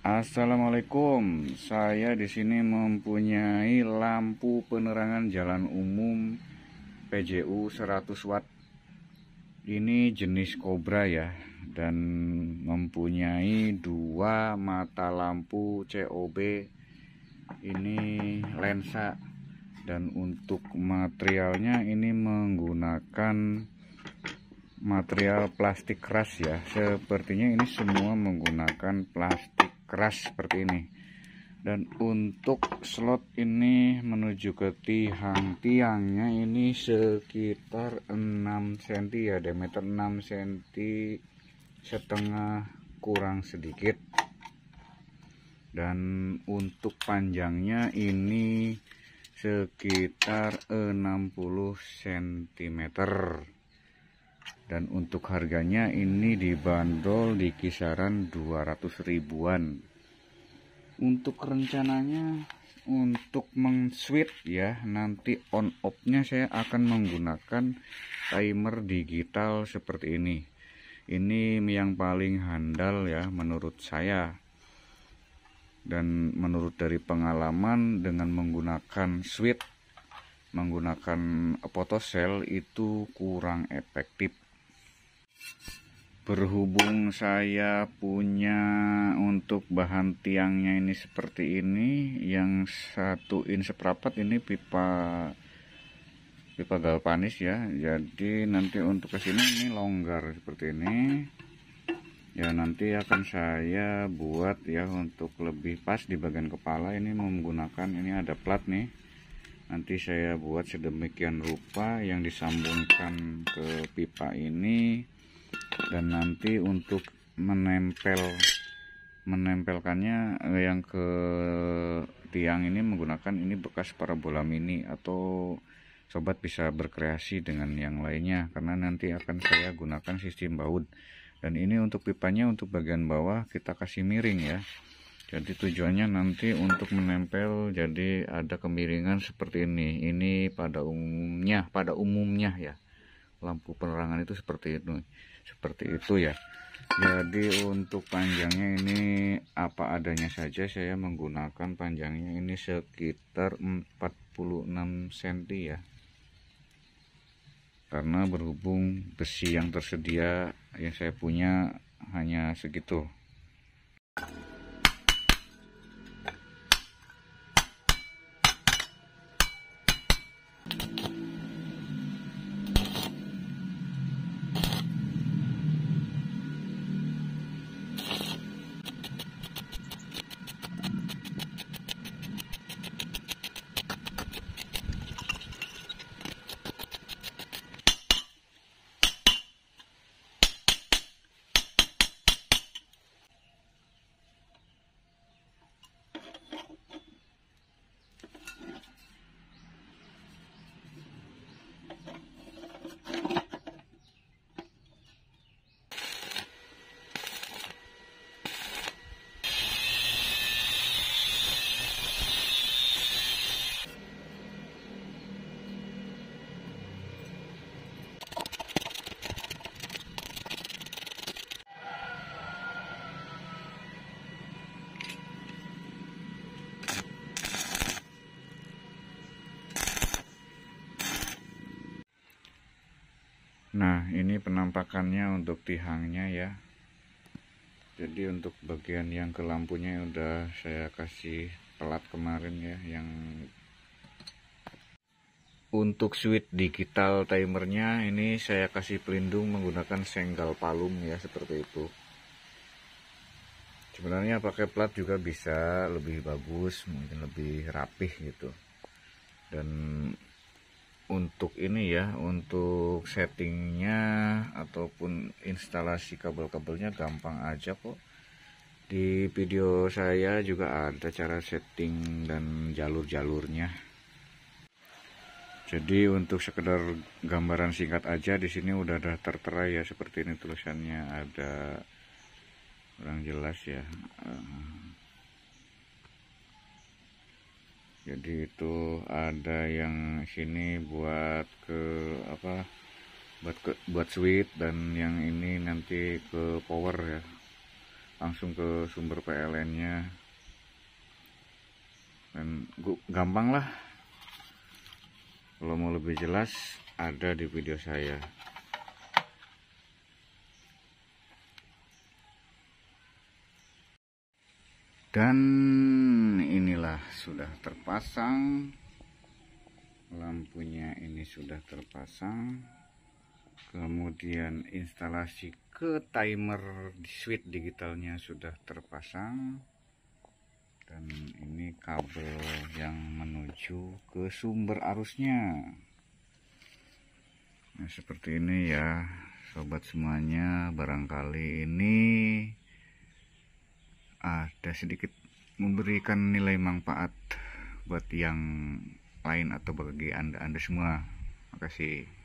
Assalamualaikum. Saya di sini mempunyai lampu penerangan jalan umum PJU 100 watt. Ini jenis Cobra ya dan mempunyai dua mata lampu COB. Ini lensa dan untuk materialnya ini menggunakan material plastik keras ya. Sepertinya ini semua menggunakan plastik keras seperti ini dan untuk slot ini menuju ke tiang-tiangnya ini sekitar 6 cm ya diameter 6 cm setengah kurang sedikit dan untuk panjangnya ini sekitar 60 cm dan untuk harganya ini dibandol di kisaran 200 ribuan untuk rencananya untuk meng ya nanti on offnya saya akan menggunakan timer digital seperti ini ini yang paling handal ya menurut saya dan menurut dari pengalaman dengan menggunakan switch menggunakan potosel itu kurang efektif berhubung saya punya untuk bahan tiangnya ini seperti ini yang satu in seperapat ini pipa pipa galvanis ya jadi nanti untuk kesini ini longgar seperti ini ya nanti akan saya buat ya untuk lebih pas di bagian kepala ini menggunakan ini ada plat nih nanti saya buat sedemikian rupa yang disambungkan ke pipa ini dan nanti untuk menempel menempelkannya eh, yang ke tiang ini menggunakan ini bekas parabola mini atau sobat bisa berkreasi dengan yang lainnya karena nanti akan saya gunakan sistem baut dan ini untuk pipanya untuk bagian bawah kita kasih miring ya jadi tujuannya nanti untuk menempel jadi ada kemiringan seperti ini ini pada umumnya pada umumnya ya lampu penerangan itu seperti itu seperti itu ya jadi untuk panjangnya ini apa adanya saja saya menggunakan panjangnya ini sekitar 46 cm ya karena berhubung besi yang tersedia yang saya punya hanya segitu Nah ini penampakannya untuk tiangnya ya Jadi untuk bagian yang ke lampunya udah saya kasih pelat kemarin ya Yang untuk switch digital timernya ini saya kasih pelindung menggunakan senggal palung ya seperti itu Sebenarnya pakai plat juga bisa lebih bagus mungkin lebih rapih gitu Dan untuk ini ya untuk settingnya ataupun instalasi kabel-kabelnya gampang aja kok di video saya juga ada cara setting dan jalur-jalurnya jadi untuk sekedar gambaran singkat aja di sini udah ada tertera ya seperti ini tulisannya ada kurang jelas ya jadi itu ada yang sini buat ke apa buat ke, buat switch dan yang ini nanti ke power ya langsung ke sumber PLN nya dan gampang lah kalau mau lebih jelas ada di video saya dan sudah terpasang lampunya ini sudah terpasang kemudian instalasi ke timer switch digitalnya sudah terpasang dan ini kabel yang menuju ke sumber arusnya nah seperti ini ya sobat semuanya barangkali ini ada sedikit memberikan nilai manfaat buat yang lain atau bagi anda anda semua makasih